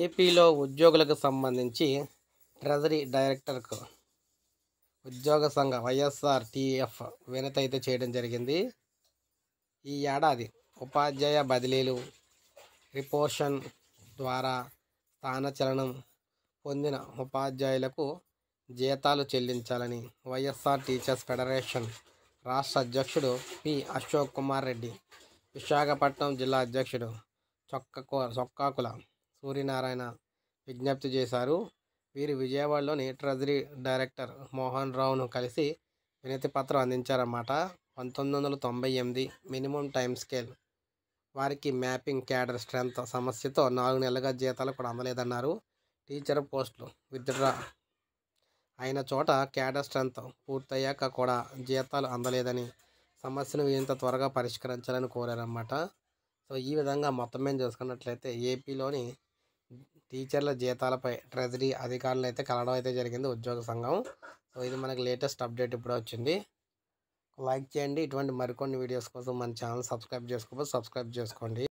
ఏపీలో ఉద్యోగులకు సంబంధించి ట్రెజరీ డైరెక్టర్కు ఉద్యోగ సంఘ వైఎస్ఆర్ టీఎఫ్ వినత అయితే చేయడం జరిగింది ఈ ఏడాది ఉపాధ్యాయ బదిలీలు రిపోర్షన్ ద్వారా స్థానచలనం పొందిన ఉపాధ్యాయులకు జీతాలు చెల్లించాలని వైఎస్ఆర్ టీచర్స్ ఫెడరేషన్ రాష్ట్ర అధ్యక్షుడు పి అశోక్ కుమార్ రెడ్డి విశాఖపట్నం జిల్లా అధ్యక్షుడు చొక్కకు చొక్కాకుల సూర్యనారాయణ విజ్ఞప్తి చేశారు వీరు విజయవాడలోని ట్రెజరీ డైరెక్టర్ మోహన్ రావును కలిసి వినతి పత్రం అందించారన్నమాట పంతొమ్మిది వందల తొంభై ఎనిమిది మినిమం టైం స్కేల్ వారికి మ్యాపింగ్ క్యాడర్ స్ట్రెంత్ సమస్యతో నాలుగు నెలలుగా జీతాలు కూడా అందలేదన్నారు టీచర్ పోస్టులు విత్డ్రా అయిన చోట క్యాడర్ స్ట్రెంత్ పూర్తయ్యాక కూడా జీతాలు అందలేదని సమస్యను వీరింత త్వరగా పరిష్కరించాలని కోరారన్నమాట సో ఈ విధంగా మొత్తం మేము చూసుకున్నట్లయితే ఏపీలోని టీచర్ల జీతాలపై ట్రెజరీ అధికారులు అయితే కలవడం అయితే జరిగింది ఉద్యోగ సంఘం సో ఇది మనకి లేటెస్ట్ అప్డేట్ ఇప్పుడు వచ్చింది లైక్ చేయండి ఇటువంటి మరికొన్ని వీడియోస్ కోసం మన ఛానల్ సబ్స్క్రైబ్ చేసుకోకపోతే సబ్స్క్రైబ్ చేసుకోండి